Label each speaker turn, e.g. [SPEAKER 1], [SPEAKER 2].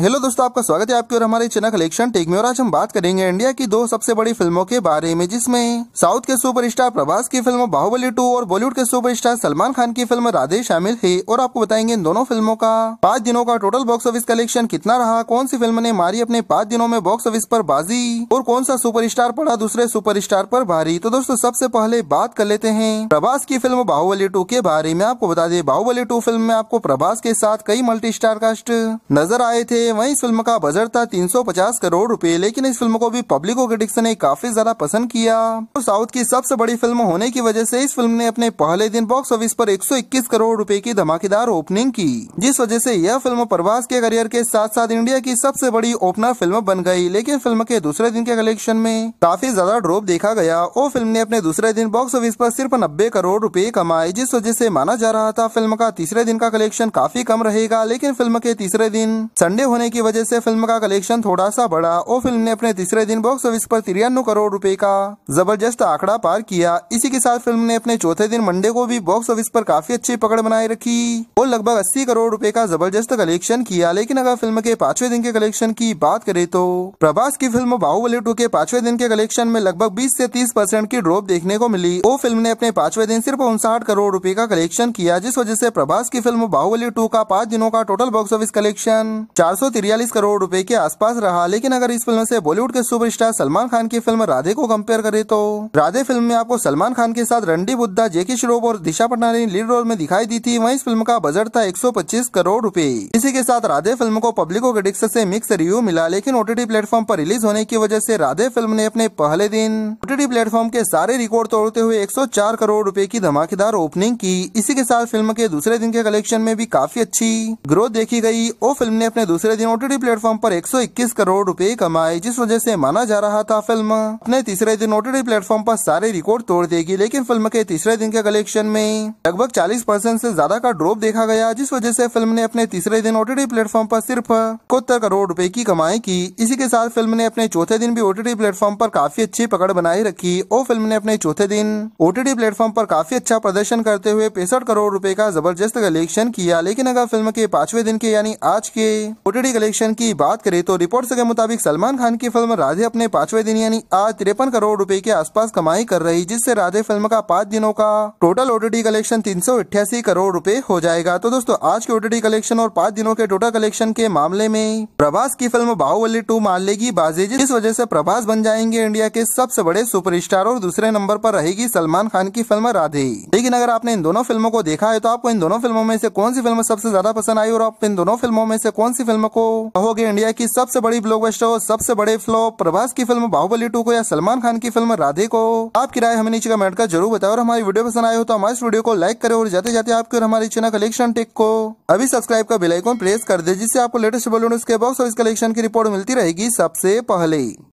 [SPEAKER 1] hello दोस्तों आपका स्वागत है आपके और हमारे चैनल कलेक्शन टेक में और आज हम बात करेंगे इंडिया की दो सबसे बड़ी फिल्मों के बारे में जिसमें साउथ के सुपरस्टार प्रभास की फिल्म बाहुबली टू और बॉलीवुड के सुपरस्टार सलमान खान की फिल्म राधे शामिल है और आपको बताएंगे इन दोनों फिल्मों का पाँच दिनों का टोटल बॉक्स ऑफिस कलेक्शन कितना रहा कौन सी फिल्म ने मारी अपने पाँच दिनों में बॉक्स ऑफिस आरोप बाजी और कौन सा सुपर पड़ा दूसरे सुपर पर भारी तो दोस्तों सबसे पहले बात कर लेते हैं प्रभास की फिल्म बाहुबली टू के बारे में आपको बता दें बाहुबली टू फिल्म में आपको प्रभास के साथ कई मल्टी स्टार कास्ट नजर आए थे है वहीं इस फिल्म का बजट था 350 करोड़ रुपए लेकिन इस फिल्म को भी पब्लिक क्रिटिक्स ने काफी ज्यादा पसंद किया तो साउथ की सबसे बड़ी फिल्म होने की वजह से इस फिल्म ने अपने पहले दिन बॉक्स ऑफिस पर 121 करोड़ रुपए की धमाकेदार ओपनिंग की जिस वजह से यह फिल्म प्रवास के करियर के साथ साथ इंडिया की सबसे बड़ी ओपनर फिल्म बन गई लेकिन फिल्म के दूसरे दिन के कलेक्शन में काफी ज्यादा ड्रॉप देखा गया और फिल्म ने अपने दूसरे दिन बॉक्स ऑफिस पर सिर्फ नब्बे करोड़ रूपए कमाए जिस वजह से माना जा रहा था फिल्म का तीसरे दिन का कलेक्शन काफी कम रहेगा लेकिन फिल्म के तीसरे दिन संडे होने होने की वजह से फिल्म का कलेक्शन थोड़ा सा बढ़ा और फिल्म ने अपने तीसरे दिन बॉक्स ऑफिस पर तिरानवे करोड़ रुपए का जबरदस्त आंकड़ा पार किया इसी के साथ फिल्म ने अपने चौथे दिन मंडे को भी बॉक्स ऑफिस पर काफी अच्छी पकड़ बनाए रखी और लगभग अस्सी करोड़ रूपए का जबरदस्त कलेक्शन किया लेकिन अगर फिल्म के पांचवे दिन के कलेक्शन की बात करे तो प्रभास की फिल्म बाहुबली टू के पांचवे दिन के कलेक्शन में लगभग बीस ऐसी तीस परसेंट की ड्रॉप देखने को मिली वो फिल्म ने अपने पांचवे दिन सिर्फ उनसाठ करोड़ रूपए का कलेक्शन किया जिस वजह ऐसी प्रभास की फिल्म बाहुबली टू का पाँच दिनों का टोटल बॉक्स ऑफिस कलेक्शन चार तिरयालीस करोड़ रुपए के आसपास रहा लेकिन अगर इस फिल्म से बॉलीवुड के सुपरस्टार सलमान खान की फिल्म राधे को कंपेयर करें तो राधे फिल्म में आपको सलमान खान के साथ रणडी बुद्धा जेकी श्रोफ और दिशा पटनानी लीड रोल में दिखाई दी थी वही इस फिल्म का बजट था एक करोड़ रूपए इसी के साथ राधे फिल्म को पब्लिक और क्रिटिक्स ऐसी मिक्स रिव्यू मिला लेकिन ओटीटी प्लेटफॉर्म पर रिलीज होने की वजह से राधे फिल्म ने अपने पहले दिन ओटीटी प्लेटफॉर्म के सारे रिकॉर्ड तोड़ते हुए 104 करोड़ रूपए की धमाकेदार ओपनिंग की इसी के साथ फिल्म के दूसरे दिन के कलेक्शन में भी काफी अच्छी ग्रोथ देखी गई और फिल्म ने अपने दूसरे दिन ओटीटी प्लेटफॉर्म पर 121 करोड़ रुपए कमाए जिस वजह से माना जा रहा था फिल्म अपने तीसरे दिन ओटीटी प्लेटफॉर्म पर सारे रिकॉर्ड तोड़ देगी लेकिन फिल्म के तीसरे दिन के कलेक्शन में लगभग 40 परसेंट ऐसी ज्यादा का ड्रॉप देखा गया जिस वजह ऐसी फिल्म ने अपने तीसरे दिन ओटीटी प्लेटफॉर्म आरोप सिर्फ इकहत्तर करोड़ रूपए की कमाई की इसी के साथ फिल्म ने अपने चौथे दिन भी ओटीटी प्लेटफॉर्म आरोप काफी अच्छी पकड़ बनाई रखी और फिल्म ने अपने चौथे दिन ओटीटी प्लेटफॉर्म आरोप काफी अच्छा प्रदर्शन करते हुए पैंसठ करोड़ रूपए का जबरदस्त कलेक्शन किया लेकिन अगर फिल्म के पांचवे दिन के यानी आज के ओटीटी कॉमेडी कलेक्शन की बात करें तो रिपोर्ट्स के मुताबिक सलमान खान की फिल्म राधे अपने पांचवें दिन यानी आज तिरपन करोड़ रुपए के आसपास कमाई कर रही जिससे राधे फिल्म का पाँच दिनों का टोटल ओटीडी कलेक्शन तीन करोड़ रूपए हो जाएगा तो दोस्तों आज के ओटीडी कलेक्शन और पाँच दिनों के टोटल कलेक्शन के मामले में प्रभास की फिल्म बाहुबली टू मान लेगी बाजी जिस वजह से प्रभास बन जाएंगे इंडिया के सबसे बड़े स्टार और दूसरे नंबर पर रहेगी सलमान खान की फिल्म राधे लेकिन अगर आपने इन दोनों फिल्मों को देखा है तो आपको इन दोनों फिल्मों में से कौन सी फिल्म सबसे ज्यादा पसंद आई और आप इन दोनों फिल्मों में से कौन सी फिल्म फिल्मों को कहोगे इंडिया की सबसे बड़ी ब्लॉकबस्टर और सबसे बड़े फ्लॉप प्रभास की फिल्म बाहुबली टू को या सलमान खान की फिल्म राधे को आपकी राय हमें नीचे कमेंट कर जरूर बताओ और हमारी वीडियो पसंद आए हो तो हमारे वीडियो को लाइक करे और जाते जाते आपके और हमारे चैनल कलेक्शन टेक को अभी सब्सक्राइब का बेलाइकॉन प्रेस कर दे जिससे आपको लेटेस्ट बॉलीवुड उसके बॉक्स ऑफिस कलेक्शन की रिपोर्ट मिलती रहेगी सबसे पहले